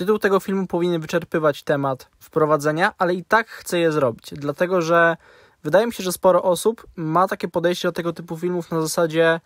Tytuł tego filmu powinien wyczerpywać temat wprowadzenia, ale i tak chcę je zrobić, dlatego że wydaje mi się, że sporo osób ma takie podejście do tego typu filmów na zasadzie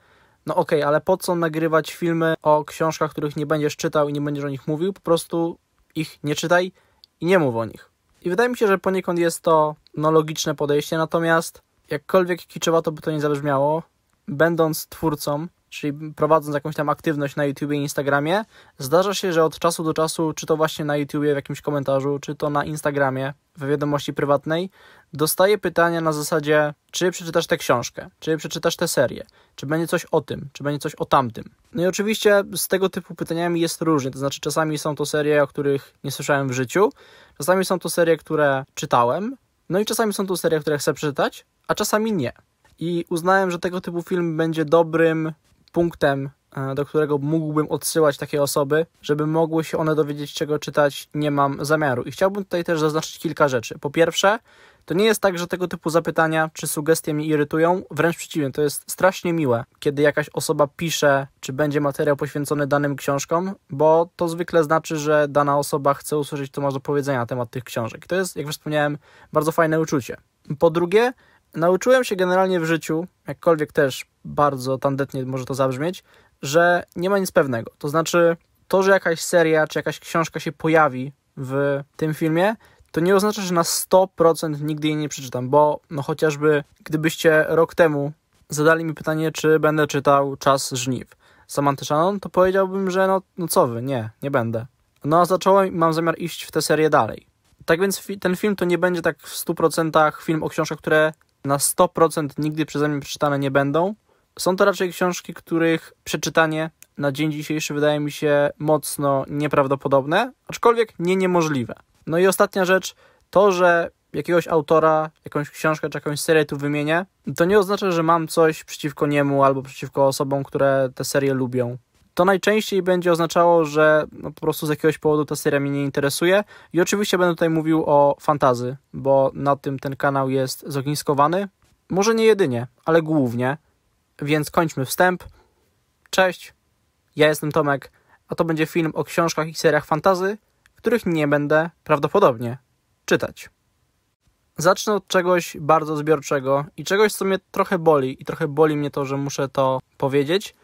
no okej, okay, ale po co nagrywać filmy o książkach, których nie będziesz czytał i nie będziesz o nich mówił, po prostu ich nie czytaj i nie mów o nich. I wydaje mi się, że poniekąd jest to no, logiczne podejście, natomiast jakkolwiek kiczowato by to nie zabrzmiało, będąc twórcą czyli prowadząc jakąś tam aktywność na YouTubie i Instagramie, zdarza się, że od czasu do czasu, czy to właśnie na YouTubie w jakimś komentarzu, czy to na Instagramie w wiadomości prywatnej, dostaję pytania na zasadzie, czy przeczytasz tę książkę, czy przeczytasz tę serię, czy będzie coś o tym, czy będzie coś o tamtym. No i oczywiście z tego typu pytaniami jest różnie, to znaczy czasami są to serie, o których nie słyszałem w życiu, czasami są to serie, które czytałem, no i czasami są to serie, które chcę przeczytać, a czasami nie. I uznałem, że tego typu film będzie dobrym punktem, e, do którego mógłbym odsyłać takie osoby, żeby mogły się one dowiedzieć, czego czytać nie mam zamiaru. I chciałbym tutaj też zaznaczyć kilka rzeczy. Po pierwsze, to nie jest tak, że tego typu zapytania czy sugestie mnie irytują, wręcz przeciwnie, to jest strasznie miłe, kiedy jakaś osoba pisze, czy będzie materiał poświęcony danym książkom, bo to zwykle znaczy, że dana osoba chce usłyszeć, co ma do powiedzenia na temat tych książek. I to jest, jak wspomniałem, bardzo fajne uczucie. Po drugie, nauczyłem się generalnie w życiu, jakkolwiek też bardzo tandetnie może to zabrzmieć, że nie ma nic pewnego. To znaczy, to, że jakaś seria czy jakaś książka się pojawi w tym filmie, to nie oznacza, że na 100% nigdy jej nie przeczytam, bo no chociażby gdybyście rok temu zadali mi pytanie, czy będę czytał Czas Żniw Samantha Shannon, to powiedziałbym, że no, no co wy, nie, nie będę. No a zacząłem mam zamiar iść w tę serię dalej. Tak więc fi ten film to nie będzie tak w 100% film o książkach, które na 100% nigdy przeze mnie przeczytane nie będą. Są to raczej książki, których przeczytanie na dzień dzisiejszy wydaje mi się mocno nieprawdopodobne, aczkolwiek nie niemożliwe. No i ostatnia rzecz, to, że jakiegoś autora, jakąś książkę czy jakąś serię tu wymienię, to nie oznacza, że mam coś przeciwko niemu albo przeciwko osobom, które te serie lubią to najczęściej będzie oznaczało, że no, po prostu z jakiegoś powodu ta seria mnie nie interesuje. I oczywiście będę tutaj mówił o fantazy, bo na tym ten kanał jest zogniskowany. Może nie jedynie, ale głównie. Więc kończmy wstęp. Cześć, ja jestem Tomek, a to będzie film o książkach i seriach fantazy, których nie będę prawdopodobnie czytać. Zacznę od czegoś bardzo zbiorczego i czegoś, co mnie trochę boli, i trochę boli mnie to, że muszę to powiedzieć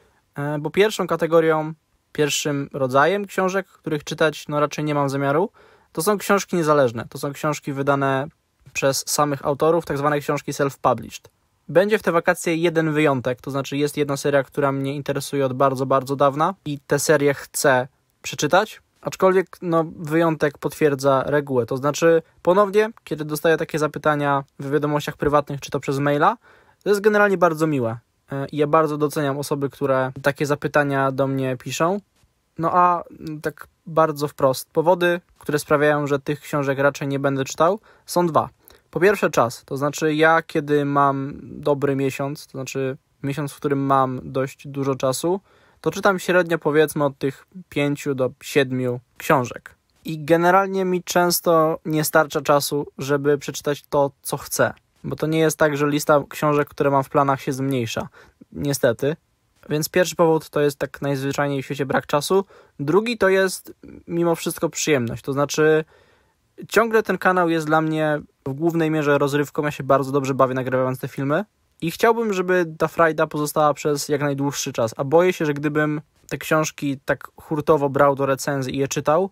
E, bo pierwszą kategorią, pierwszym rodzajem książek, których czytać no raczej nie mam zamiaru, to są książki niezależne. To są książki wydane przez samych autorów, tak zwane książki self-published. Będzie w te wakacje jeden wyjątek, to znaczy jest jedna seria, która mnie interesuje od bardzo, bardzo dawna i tę serię chcę przeczytać, aczkolwiek no, wyjątek potwierdza regułę. To znaczy ponownie, kiedy dostaję takie zapytania w wiadomościach prywatnych czy to przez maila, to jest generalnie bardzo miłe. I e, ja bardzo doceniam osoby, które takie zapytania do mnie piszą. No a mm, tak bardzo wprost, powody, które sprawiają, że tych książek raczej nie będę czytał, są dwa. Po pierwsze, czas. To znaczy, ja kiedy mam dobry miesiąc, to znaczy miesiąc, w którym mam dość dużo czasu, to czytam średnio powiedzmy od tych 5 do 7 książek. I generalnie mi często nie starcza czasu, żeby przeczytać to, co chcę bo to nie jest tak, że lista książek, które mam w planach się zmniejsza. Niestety. Więc pierwszy powód to jest tak najzwyczajniej w świecie brak czasu. Drugi to jest mimo wszystko przyjemność. To znaczy, ciągle ten kanał jest dla mnie w głównej mierze rozrywką. Ja się bardzo dobrze bawię nagrywając te filmy. I chciałbym, żeby ta frajda pozostała przez jak najdłuższy czas. A boję się, że gdybym te książki tak hurtowo brał do recenzji i je czytał,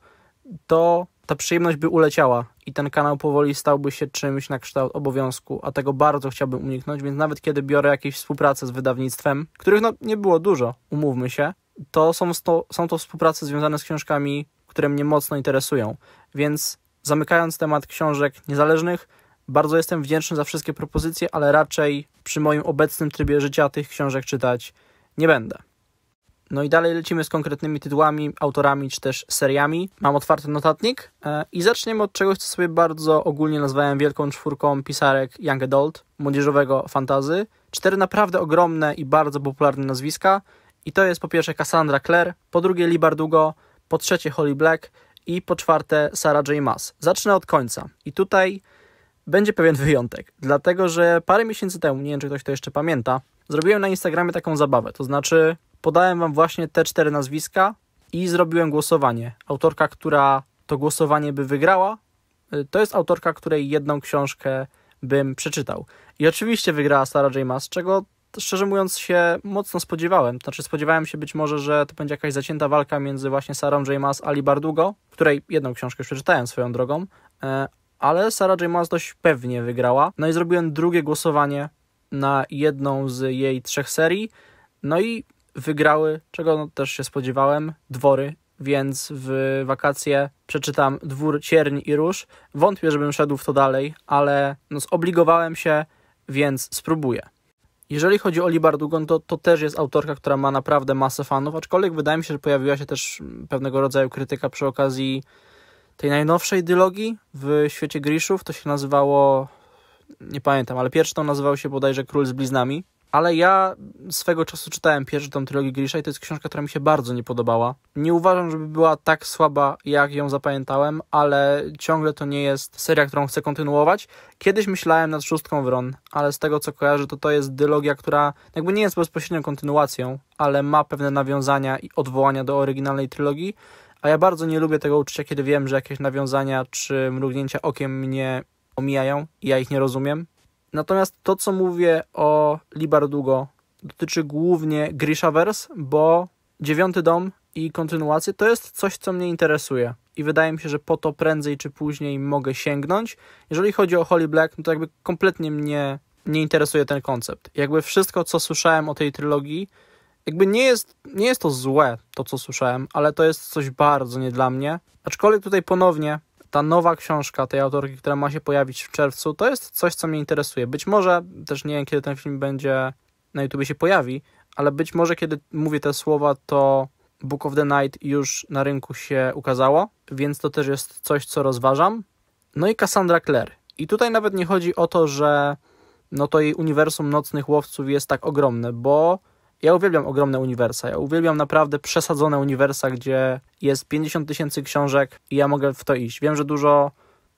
to ta przyjemność by uleciała i ten kanał powoli stałby się czymś na kształt obowiązku, a tego bardzo chciałbym uniknąć, więc nawet kiedy biorę jakieś współprace z wydawnictwem, których no nie było dużo, umówmy się, to są, są to współprace związane z książkami, które mnie mocno interesują. Więc zamykając temat książek niezależnych, bardzo jestem wdzięczny za wszystkie propozycje, ale raczej przy moim obecnym trybie życia tych książek czytać nie będę. No i dalej lecimy z konkretnymi tytułami, autorami czy też seriami. Mam otwarty notatnik e, i zaczniemy od czegoś, co sobie bardzo ogólnie nazwałem wielką czwórką pisarek Young Adult, młodzieżowego fantazy. Cztery naprawdę ogromne i bardzo popularne nazwiska i to jest po pierwsze Cassandra Clare, po drugie Lee Bardugo, po trzecie Holly Black i po czwarte Sarah J. Maas. Zacznę od końca i tutaj będzie pewien wyjątek, dlatego że parę miesięcy temu, nie wiem czy ktoś to jeszcze pamięta, zrobiłem na Instagramie taką zabawę, to znaczy Podałem Wam właśnie te cztery nazwiska i zrobiłem głosowanie. Autorka, która to głosowanie by wygrała, y, to jest autorka, której jedną książkę bym przeczytał. I oczywiście wygrała Sara J. Maas, czego szczerze mówiąc się mocno spodziewałem. Znaczy spodziewałem się być może, że to będzie jakaś zacięta walka między właśnie Sarah J. Maas a Ali Bardugo, której jedną książkę przeczytałem swoją drogą, e, ale Sara J. Maas dość pewnie wygrała. No i zrobiłem drugie głosowanie na jedną z jej trzech serii. No i wygrały, czego no też się spodziewałem, dwory, więc w wakacje przeczytam Dwór Cierń i Róż. Wątpię, żebym szedł w to dalej, ale no zobligowałem się, więc spróbuję. Jeżeli chodzi o Libardugon, to, to też jest autorka, która ma naprawdę masę fanów, aczkolwiek wydaje mi się, że pojawiła się też pewnego rodzaju krytyka przy okazji tej najnowszej dylogii w świecie Grishów. To się nazywało, nie pamiętam, ale pierwszy to nazywał się bodajże Król z Bliznami, ale ja swego czasu czytałem pierwszy tą trylogię Grisza i to jest książka, która mi się bardzo nie podobała. Nie uważam, żeby była tak słaba, jak ją zapamiętałem, ale ciągle to nie jest seria, którą chcę kontynuować. Kiedyś myślałem nad Szóstką Wron, ale z tego co kojarzę, to to jest dylogia, która jakby nie jest bezpośrednią kontynuacją, ale ma pewne nawiązania i odwołania do oryginalnej trylogii. A ja bardzo nie lubię tego uczucia, kiedy wiem, że jakieś nawiązania czy mrugnięcia okiem mnie omijają i ja ich nie rozumiem, Natomiast to, co mówię o Libardugo, dotyczy głównie Grishavers, bo dziewiąty dom i kontynuacje to jest coś, co mnie interesuje. I wydaje mi się, że po to prędzej czy później mogę sięgnąć. Jeżeli chodzi o Holy Black, no to jakby kompletnie mnie nie interesuje ten koncept. Jakby wszystko, co słyszałem o tej trylogii, jakby nie jest, nie jest to złe, to co słyszałem, ale to jest coś bardzo nie dla mnie. Aczkolwiek tutaj ponownie ta nowa książka tej autorki, która ma się pojawić w czerwcu, to jest coś, co mnie interesuje. Być może, też nie wiem, kiedy ten film będzie na YouTube się pojawi, ale być może, kiedy mówię te słowa, to Book of the Night już na rynku się ukazało, więc to też jest coś, co rozważam. No i Cassandra Clare. I tutaj nawet nie chodzi o to, że no to jej uniwersum Nocnych Łowców jest tak ogromne, bo ja uwielbiam ogromne uniwersa. Ja uwielbiam naprawdę przesadzone uniwersa, gdzie jest 50 tysięcy książek i ja mogę w to iść. Wiem, że dużo,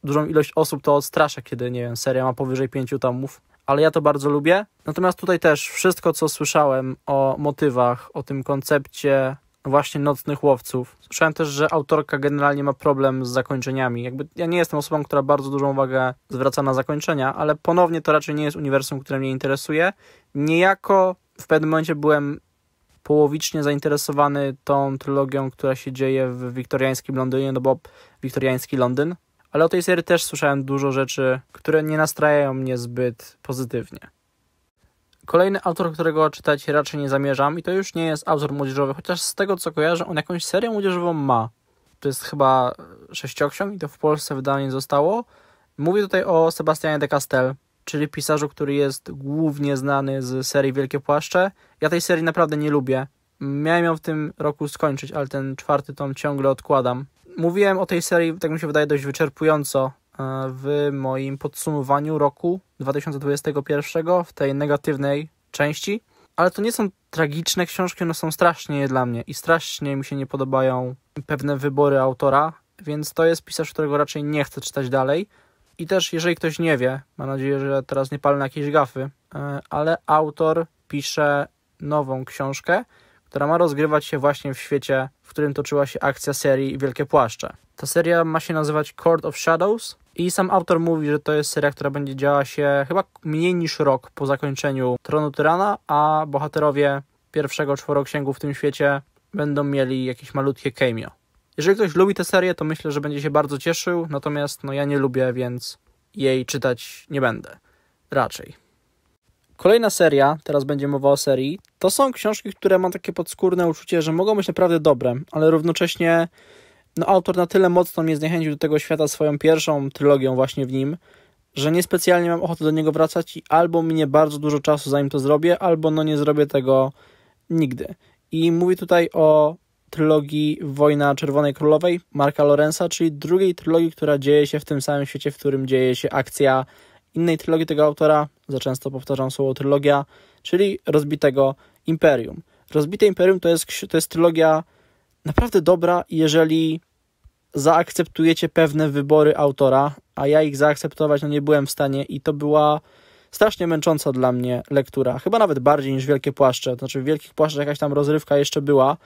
dużą ilość osób to odstrasza, kiedy, nie wiem, seria ma powyżej 5 tomów, ale ja to bardzo lubię. Natomiast tutaj też wszystko, co słyszałem o motywach, o tym koncepcie właśnie nocnych łowców. Słyszałem też, że autorka generalnie ma problem z zakończeniami. Jakby ja nie jestem osobą, która bardzo dużą uwagę zwraca na zakończenia, ale ponownie to raczej nie jest uniwersum, które mnie interesuje. Niejako w pewnym momencie byłem połowicznie zainteresowany tą trylogią, która się dzieje w wiktoriańskim Londynie, no bo wiktoriański Londyn. Ale o tej serii też słyszałem dużo rzeczy, które nie nastrajają mnie zbyt pozytywnie. Kolejny autor, którego czytać raczej nie zamierzam, i to już nie jest autor młodzieżowy, chociaż z tego co kojarzę, on jakąś serię młodzieżową ma. To jest chyba sześcioksiąg i to w Polsce wydanie zostało. Mówię tutaj o Sebastianie de Castel, czyli pisarzu, który jest głównie znany z serii Wielkie Płaszcze. Ja tej serii naprawdę nie lubię. Miałem ją w tym roku skończyć, ale ten czwarty tom ciągle odkładam. Mówiłem o tej serii, tak mi się wydaje, dość wyczerpująco e, w moim podsumowaniu roku 2021 w tej negatywnej części, ale to nie są tragiczne książki, one są strasznie dla mnie i strasznie mi się nie podobają pewne wybory autora, więc to jest pisarz, którego raczej nie chcę czytać dalej. I też, jeżeli ktoś nie wie, mam nadzieję, że teraz nie palę jakieś gafy, e, ale autor pisze nową książkę, która ma rozgrywać się właśnie w świecie, w którym toczyła się akcja serii Wielkie Płaszcze. Ta seria ma się nazywać Court of Shadows i sam autor mówi, że to jest seria, która będzie działa się chyba mniej niż rok po zakończeniu Tronu Tyrana, a bohaterowie pierwszego czworoksięgu w tym świecie będą mieli jakieś malutkie cameo. Jeżeli ktoś lubi tę serię, to myślę, że będzie się bardzo cieszył, natomiast no ja nie lubię, więc jej czytać nie będę. Raczej. Kolejna seria, teraz będzie mowa o serii, to są książki, które mam takie podskórne uczucie, że mogą być naprawdę dobre, ale równocześnie no, autor na tyle mocno mnie zniechęcił do tego świata swoją pierwszą trylogią właśnie w nim, że niespecjalnie mam ochotę do niego wracać i albo minie bardzo dużo czasu zanim to zrobię, albo no nie zrobię tego nigdy. I mówię tutaj o trylogii Wojna Czerwonej Królowej Marka Lorenza, czyli drugiej trylogii, która dzieje się w tym samym świecie, w którym dzieje się akcja innej trylogii tego autora, za często powtarzam słowo trylogia, czyli rozbitego Imperium. Rozbite Imperium to jest, to jest trylogia naprawdę dobra, jeżeli zaakceptujecie pewne wybory autora, a ja ich zaakceptować no nie byłem w stanie i to była strasznie męcząca dla mnie lektura. Chyba nawet bardziej niż Wielkie Płaszcze. To znaczy w Wielkich Płaszczach jakaś tam rozrywka jeszcze była,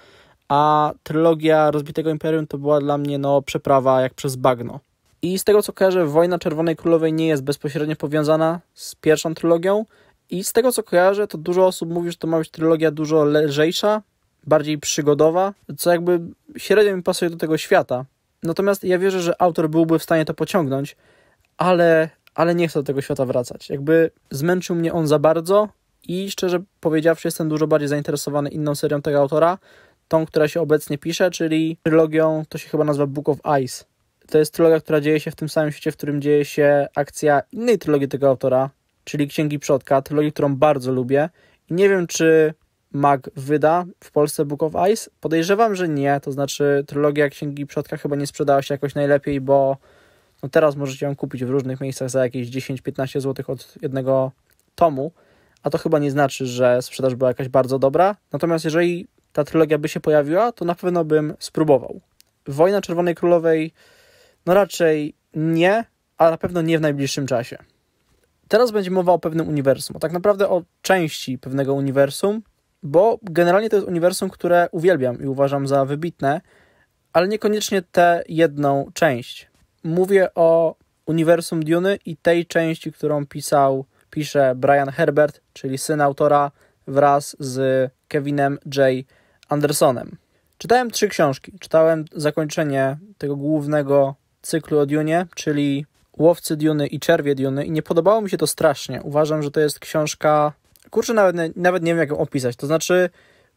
a trylogia Rozbitego Imperium to była dla mnie no, przeprawa jak przez bagno. I z tego co kojarzę, Wojna Czerwonej Królowej nie jest bezpośrednio powiązana z pierwszą trylogią i z tego co kojarzę, to dużo osób mówi, że to ma być trylogia dużo lżejsza, bardziej przygodowa, co jakby średnio mi pasuje do tego świata. Natomiast ja wierzę, że autor byłby w stanie to pociągnąć, ale, ale nie chcę do tego świata wracać. Jakby zmęczył mnie on za bardzo i szczerze powiedziawszy jestem dużo bardziej zainteresowany inną serią tego autora, tą, która się obecnie pisze, czyli trylogią, to się chyba nazywa Book of Ice. To jest trylogia, która dzieje się w tym samym świecie, w którym dzieje się akcja innej trylogii tego autora, czyli Księgi Przodka, trylogii, którą bardzo lubię. I nie wiem, czy Mag wyda w Polsce Book of Ice. Podejrzewam, że nie, to znaczy trylogia Księgi Przodka chyba nie sprzedała się jakoś najlepiej, bo no teraz możecie ją kupić w różnych miejscach za jakieś 10-15 zł od jednego tomu, a to chyba nie znaczy, że sprzedaż była jakaś bardzo dobra. Natomiast jeżeli ta trylogia by się pojawiła, to na pewno bym spróbował. Wojna Czerwonej Królowej, no raczej nie, a na pewno nie w najbliższym czasie. Teraz będzie mowa o pewnym uniwersum, a tak naprawdę o części pewnego uniwersum, bo generalnie to jest uniwersum, które uwielbiam i uważam za wybitne, ale niekoniecznie tę jedną część. Mówię o uniwersum Duny i tej części, którą pisał, pisze Brian Herbert, czyli syn autora wraz z Kevinem J. Andersonem. Czytałem trzy książki. Czytałem zakończenie tego głównego cyklu o Dune, czyli Łowcy Duny i Czerwie Duny i nie podobało mi się to strasznie. Uważam, że to jest książka... Kurczę, nawet, nawet nie wiem, jak ją opisać. To znaczy,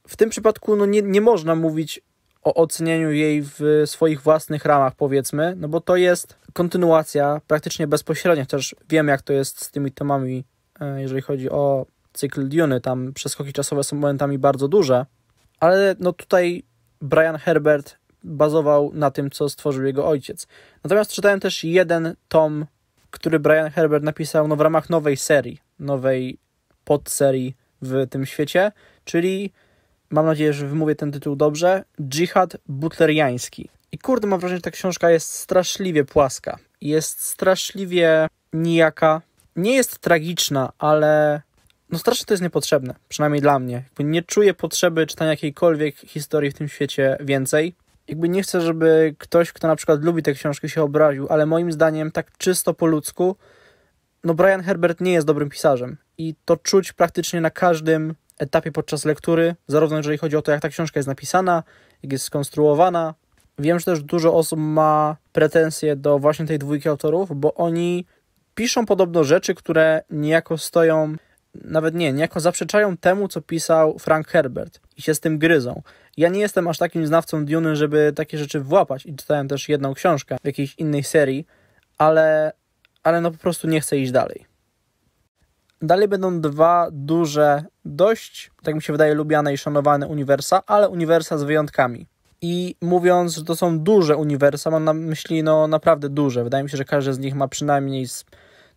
w tym przypadku no, nie, nie można mówić o ocenieniu jej w swoich własnych ramach, powiedzmy, no bo to jest kontynuacja praktycznie bezpośrednia, chociaż wiem, jak to jest z tymi temami, e, jeżeli chodzi o cykl Duny, tam przeskoki czasowe są momentami bardzo duże, ale no tutaj Brian Herbert bazował na tym, co stworzył jego ojciec. Natomiast czytałem też jeden tom, który Brian Herbert napisał no, w ramach nowej serii, nowej podserii w tym świecie, czyli mam nadzieję, że wymówię ten tytuł dobrze, Dżihad Butleriański. I kurde, mam wrażenie, że ta książka jest straszliwie płaska. Jest straszliwie nijaka. Nie jest tragiczna, ale no strasznie to jest niepotrzebne, przynajmniej dla mnie. Jakby nie czuję potrzeby czytania jakiejkolwiek historii w tym świecie więcej. Jakby nie chcę, żeby ktoś, kto na przykład lubi te książki, się obraził, ale moim zdaniem, tak czysto po ludzku, no Brian Herbert nie jest dobrym pisarzem. I to czuć praktycznie na każdym etapie podczas lektury, zarówno jeżeli chodzi o to, jak ta książka jest napisana, jak jest skonstruowana. Wiem, że też dużo osób ma pretensje do właśnie tej dwójki autorów, bo oni piszą podobno rzeczy, które niejako stoją nawet nie, niejako zaprzeczają temu, co pisał Frank Herbert i się z tym gryzą. Ja nie jestem aż takim znawcą Duny, żeby takie rzeczy włapać i czytałem też jedną książkę w jakiejś innej serii, ale, ale no po prostu nie chcę iść dalej. Dalej będą dwa duże, dość, tak mi się wydaje, lubiane i szanowane uniwersa, ale uniwersa z wyjątkami. I mówiąc, że to są duże uniwersa, mam na myśli no naprawdę duże. Wydaje mi się, że każdy z nich ma przynajmniej z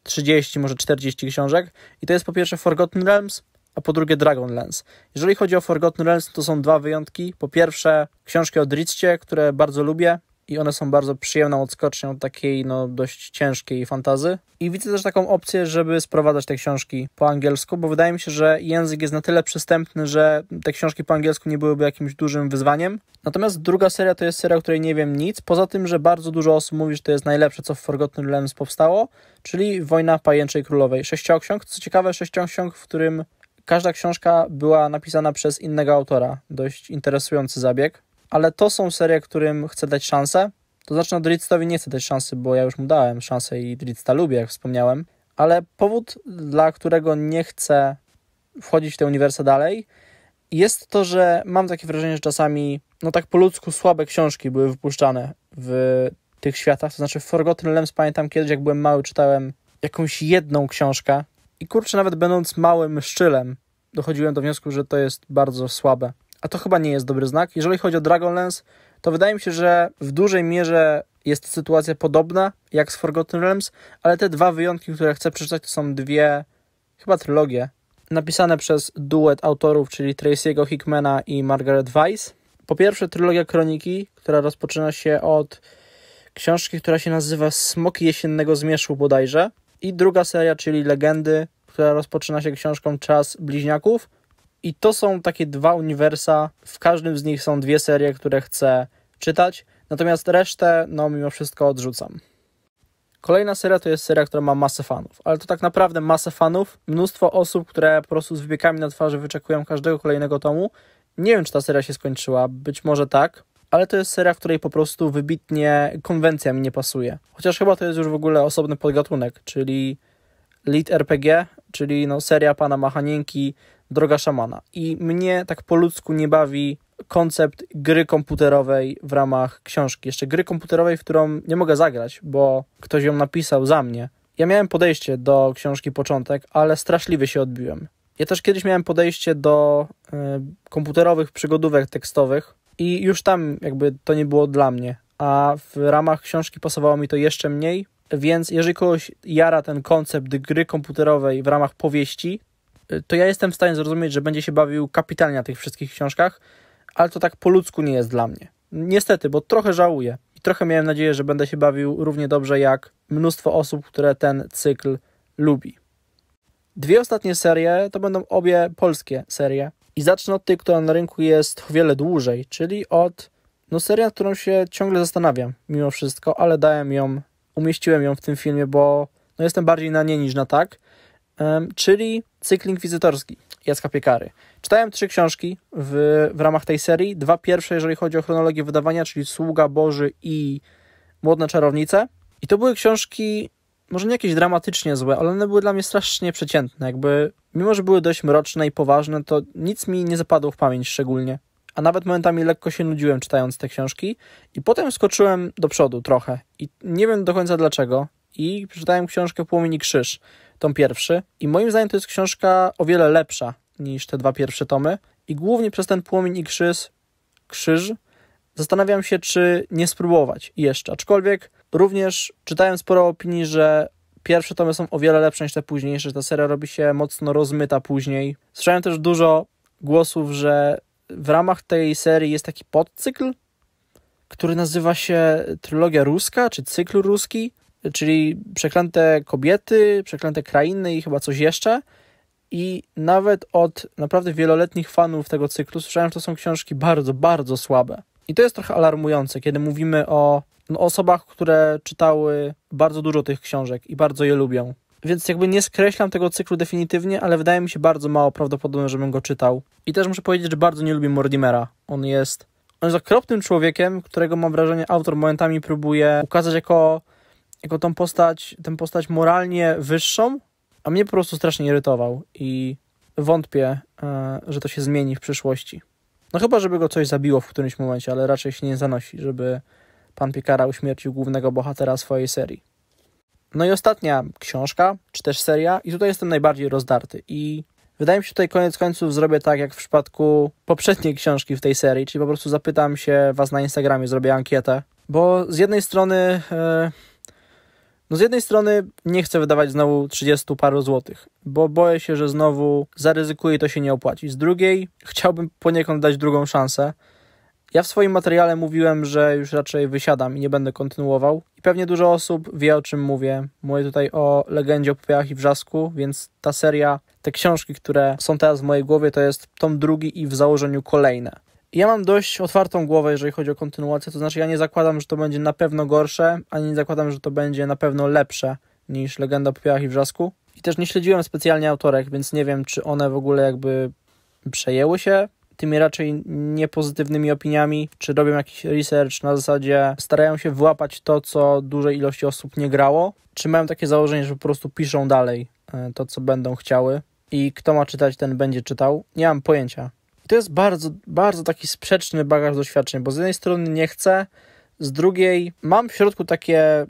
30, może 40 książek i to jest po pierwsze Forgotten Realms, a po drugie Dragon Lens Jeżeli chodzi o Forgotten Realms, to są dwa wyjątki. Po pierwsze książki o Dritzcie, które bardzo lubię, i one są bardzo przyjemną odskocznią takiej no, dość ciężkiej fantazy. I widzę też taką opcję, żeby sprowadzać te książki po angielsku, bo wydaje mi się, że język jest na tyle przystępny, że te książki po angielsku nie byłyby jakimś dużym wyzwaniem. Natomiast druga seria to jest seria, o której nie wiem nic, poza tym, że bardzo dużo osób mówi, że to jest najlepsze, co w Forgotten Realms powstało, czyli Wojna Pajęczej Królowej. Sześcioksiąg, co ciekawe, sześcioksiąg, w którym każda książka była napisana przez innego autora. Dość interesujący zabieg ale to są serie, którym chcę dać szansę. To znaczy, no Dritstowi nie chcę dać szansy, bo ja już mu dałem szansę i Dritsta lubię, jak wspomniałem. Ale powód, dla którego nie chcę wchodzić w te uniwersa dalej, jest to, że mam takie wrażenie, że czasami, no tak po ludzku, słabe książki były wypuszczane w tych światach. To znaczy, w Forgotten Lambs pamiętam kiedyś, jak byłem mały, czytałem jakąś jedną książkę. I kurczę, nawet będąc małym szczylem, dochodziłem do wniosku, że to jest bardzo słabe a to chyba nie jest dobry znak. Jeżeli chodzi o Dragonlance, to wydaje mi się, że w dużej mierze jest sytuacja podobna jak z Forgotten Realms, ale te dwa wyjątki, które chcę przeczytać, to są dwie, chyba trylogie, napisane przez duet autorów, czyli Tracy'ego Hickmana i Margaret Weiss. Po pierwsze, trylogia Kroniki, która rozpoczyna się od książki, która się nazywa Smoki Jesiennego Zmierzchu bodajże. I druga seria, czyli Legendy, która rozpoczyna się książką Czas Bliźniaków, i to są takie dwa uniwersa. W każdym z nich są dwie serie, które chcę czytać. Natomiast resztę, no, mimo wszystko odrzucam. Kolejna seria to jest seria, która ma masę fanów, ale to tak naprawdę masę fanów, mnóstwo osób, które po prostu z wypiekami na twarzy wyczekują każdego kolejnego tomu. Nie wiem, czy ta seria się skończyła, być może tak, ale to jest seria, w której po prostu wybitnie konwencja mi nie pasuje. Chociaż chyba to jest już w ogóle osobny podgatunek, czyli Lead RPG, czyli no seria pana Machanienki Droga Szamana. I mnie tak po ludzku nie bawi koncept gry komputerowej w ramach książki. Jeszcze gry komputerowej, w którą nie mogę zagrać, bo ktoś ją napisał za mnie. Ja miałem podejście do książki początek, ale straszliwie się odbiłem. Ja też kiedyś miałem podejście do y, komputerowych przygodówek tekstowych i już tam jakby to nie było dla mnie, a w ramach książki pasowało mi to jeszcze mniej, więc jeżeli kogoś jara ten koncept gry komputerowej w ramach powieści, to ja jestem w stanie zrozumieć, że będzie się bawił kapitalnie na tych wszystkich książkach, ale to tak po ludzku nie jest dla mnie. Niestety, bo trochę żałuję i trochę miałem nadzieję, że będę się bawił równie dobrze jak mnóstwo osób, które ten cykl lubi. Dwie ostatnie serie to będą obie polskie serie i zacznę od tej, która na rynku jest o wiele dłużej, czyli od no serii, nad którą się ciągle zastanawiam mimo wszystko, ale dałem ją, umieściłem ją w tym filmie, bo no, jestem bardziej na nie niż na tak czyli cykling wizytorski Jacka Piekary. Czytałem trzy książki w, w ramach tej serii. Dwa pierwsze, jeżeli chodzi o chronologię wydawania, czyli Sługa Boży i Młodne Czarownice. I to były książki, może nie jakieś dramatycznie złe, ale one były dla mnie strasznie przeciętne. Jakby, mimo że były dość mroczne i poważne, to nic mi nie zapadło w pamięć szczególnie. A nawet momentami lekko się nudziłem czytając te książki. I potem skoczyłem do przodu trochę. I nie wiem do końca dlaczego. I przeczytałem książkę Płomień i Krzyż tom pierwszy. I moim zdaniem to jest książka o wiele lepsza niż te dwa pierwsze tomy. I głównie przez ten płomień i krzyż, krzyż zastanawiam się, czy nie spróbować jeszcze. Aczkolwiek również czytałem sporo opinii, że pierwsze tomy są o wiele lepsze niż te późniejsze, że ta seria robi się mocno rozmyta później. Słyszałem też dużo głosów, że w ramach tej serii jest taki podcykl, który nazywa się Trylogia Ruska, czy Cykl Ruski czyli przeklęte kobiety, przeklęte krainy i chyba coś jeszcze. I nawet od naprawdę wieloletnich fanów tego cyklu słyszałem, że to są książki bardzo, bardzo słabe. I to jest trochę alarmujące, kiedy mówimy o no, osobach, które czytały bardzo dużo tych książek i bardzo je lubią. Więc jakby nie skreślam tego cyklu definitywnie, ale wydaje mi się bardzo mało prawdopodobne, żebym go czytał. I też muszę powiedzieć, że bardzo nie lubię Mordimera. On jest, on jest okropnym człowiekiem, którego mam wrażenie autor momentami próbuje ukazać jako jako tą postać, tę postać moralnie wyższą, a mnie po prostu strasznie irytował i wątpię, e, że to się zmieni w przyszłości. No chyba, żeby go coś zabiło w którymś momencie, ale raczej się nie zanosi, żeby pan Piekara uśmiercił głównego bohatera swojej serii. No i ostatnia książka, czy też seria, i tutaj jestem najbardziej rozdarty. I wydaje mi się, że tutaj koniec końców zrobię tak, jak w przypadku poprzedniej książki w tej serii, czyli po prostu zapytam się was na Instagramie, zrobię ankietę. Bo z jednej strony. Yy no z jednej strony nie chcę wydawać znowu 30 paru złotych, bo boję się, że znowu zaryzykuję i to się nie opłaci. Z drugiej chciałbym poniekąd dać drugą szansę. Ja w swoim materiale mówiłem, że już raczej wysiadam i nie będę kontynuował. I pewnie dużo osób wie o czym mówię. Mówię tutaj o legendzie o popiołach i wrzasku, więc ta seria, te książki, które są teraz w mojej głowie, to jest tom drugi i w założeniu kolejne. Ja mam dość otwartą głowę, jeżeli chodzi o kontynuację, to znaczy ja nie zakładam, że to będzie na pewno gorsze, ani nie zakładam, że to będzie na pewno lepsze niż Legenda o Popiołach i Wrzasku. I też nie śledziłem specjalnie autorek, więc nie wiem, czy one w ogóle jakby przejęły się tymi raczej niepozytywnymi opiniami, czy robią jakiś research na zasadzie starają się wyłapać to, co dużej ilości osób nie grało, czy mają takie założenie, że po prostu piszą dalej e, to, co będą chciały i kto ma czytać, ten będzie czytał. Nie mam pojęcia to jest bardzo, bardzo taki sprzeczny bagaż doświadczeń, bo z jednej strony nie chcę, z drugiej mam w środku takie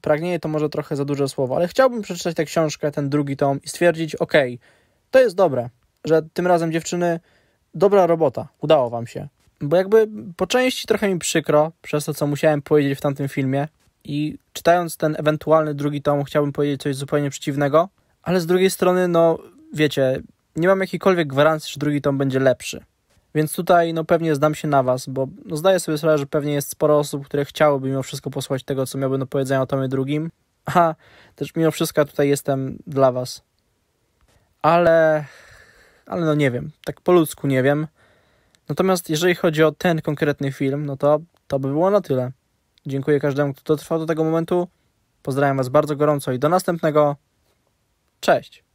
pragnienie, to może trochę za duże słowo, ale chciałbym przeczytać tę książkę, ten drugi tom i stwierdzić, ok, to jest dobre, że tym razem dziewczyny, dobra robota, udało wam się. Bo jakby po części trochę mi przykro przez to, co musiałem powiedzieć w tamtym filmie i czytając ten ewentualny drugi tom chciałbym powiedzieć coś zupełnie przeciwnego, ale z drugiej strony, no wiecie, nie mam jakiejkolwiek gwarancji, że drugi tom będzie lepszy. Więc tutaj no pewnie zdam się na was, bo no, zdaję sobie sprawę, że pewnie jest sporo osób, które chciałyby mimo wszystko posłuchać tego, co miałbym do powiedzenia o tomie drugim. A też mimo wszystko tutaj jestem dla was. Ale, ale no nie wiem, tak po ludzku nie wiem. Natomiast jeżeli chodzi o ten konkretny film, no to to by było na tyle. Dziękuję każdemu, kto dotrwał do tego momentu. Pozdrawiam was bardzo gorąco i do następnego. Cześć!